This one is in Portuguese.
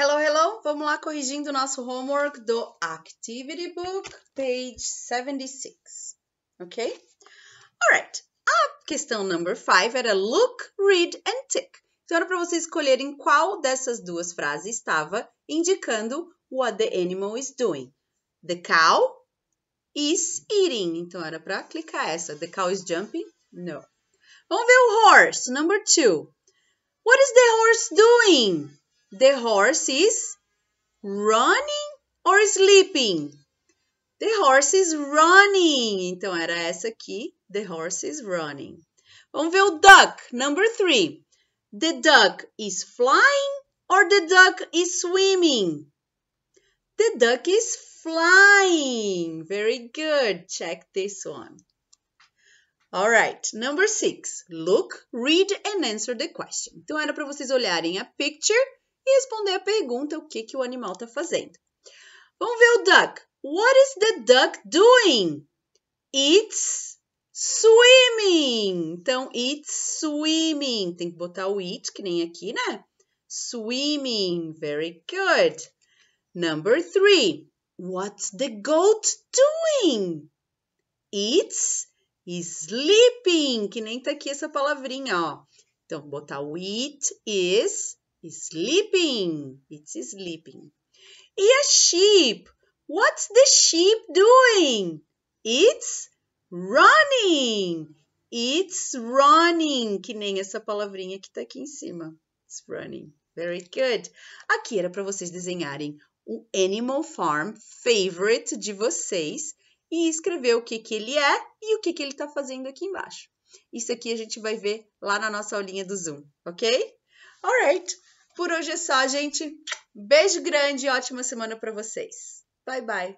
Hello, hello! Vamos lá corrigindo o nosso homework do Activity Book, page 76. Ok? Alright. A questão number 5 era look, read and tick. Então, era para vocês escolherem qual dessas duas frases estava indicando what the animal is doing. The cow is eating. Então, era para clicar essa. The cow is jumping? No. Vamos ver o horse, number 2. What is the horse doing? The horse is running or sleeping? The horse is running. Então era essa aqui. The horse is running. Vamos ver o duck, number three. The duck is flying or the duck is swimming? The duck is flying. Very good. Check this one. All right, number six. Look, read and answer the question. Então era para vocês olharem a picture e responder a pergunta o que, que o animal está fazendo. Vamos ver o duck. What is the duck doing? It's swimming. Então, it's swimming. Tem que botar o it, que nem aqui, né? Swimming. Very good. Number three. What's the goat doing? It's sleeping. Que nem tá aqui essa palavrinha, ó. Então, botar o it is Sleeping. It's sleeping. E a sheep? What's the sheep doing? It's running. It's running. Que nem essa palavrinha que tá aqui em cima. It's running. Very good. Aqui era para vocês desenharem o Animal Farm favorite de vocês e escrever o que, que ele é e o que, que ele está fazendo aqui embaixo. Isso aqui a gente vai ver lá na nossa aulinha do Zoom, ok? Alright. Por hoje é só, gente. Beijo grande e ótima semana para vocês. Bye bye.